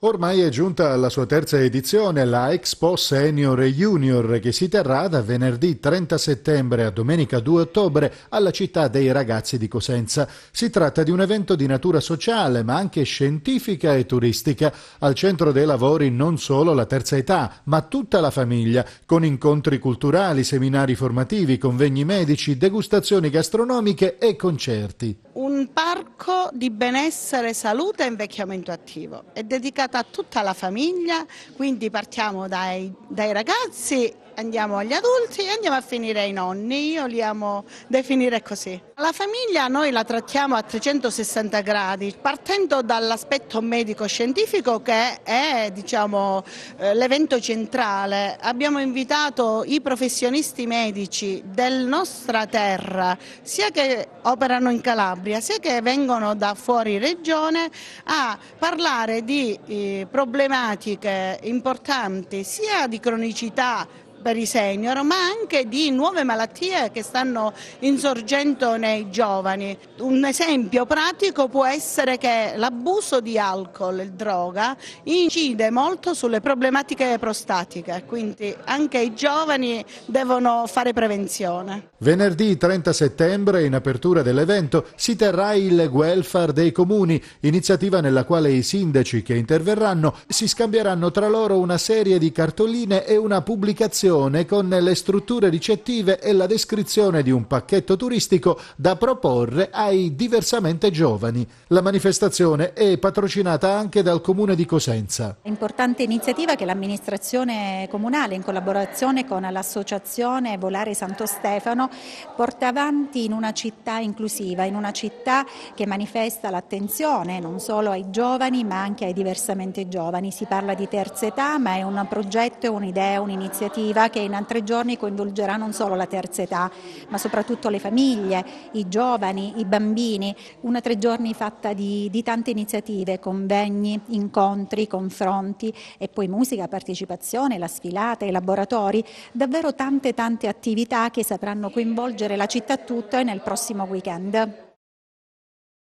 Ormai è giunta alla sua terza edizione, la Expo Senior e Junior, che si terrà da venerdì 30 settembre a domenica 2 ottobre alla città dei ragazzi di Cosenza. Si tratta di un evento di natura sociale, ma anche scientifica e turistica. Al centro dei lavori non solo la terza età, ma tutta la famiglia, con incontri culturali, seminari formativi, convegni medici, degustazioni gastronomiche e concerti un parco di benessere, salute e invecchiamento attivo. È dedicato a tutta la famiglia, quindi partiamo dai, dai ragazzi andiamo agli adulti e andiamo a finire ai nonni, io li amo definire così. La famiglia noi la trattiamo a 360 gradi, partendo dall'aspetto medico-scientifico che è diciamo, eh, l'evento centrale. Abbiamo invitato i professionisti medici della nostra terra, sia che operano in Calabria, Calabria sia che vengono da fuori regione a parlare di eh, problematiche importanti sia di cronicità per i senior, ma anche di nuove malattie che stanno insorgendo nei giovani. Un esempio pratico può essere che l'abuso di alcol e droga incide molto sulle problematiche prostatiche, quindi anche i giovani devono fare prevenzione. Venerdì 30 settembre, in apertura dell'evento, si terrà il welfare dei comuni, iniziativa nella quale i sindaci che interverranno si scambieranno tra loro una serie di cartoline e una pubblicazione relazione con le strutture ricettive e la descrizione di un pacchetto turistico da proporre ai diversamente giovani. La manifestazione è patrocinata anche dal Comune di Cosenza. Importante iniziativa che l'amministrazione comunale in collaborazione con l'associazione Volare Santo Stefano porta avanti in una città inclusiva, in una città che manifesta l'attenzione non solo ai giovani ma anche ai diversamente giovani. Si parla di terza età ma è un progetto, un'idea, un'iniziativa iniziativa che in altri giorni coinvolgerà non solo la terza età, ma soprattutto le famiglie, i giovani, i bambini. Una tre giorni fatta di, di tante iniziative, convegni, incontri, confronti e poi musica, partecipazione, la sfilata, i laboratori, davvero tante tante attività che sapranno coinvolgere la città tutta nel prossimo weekend.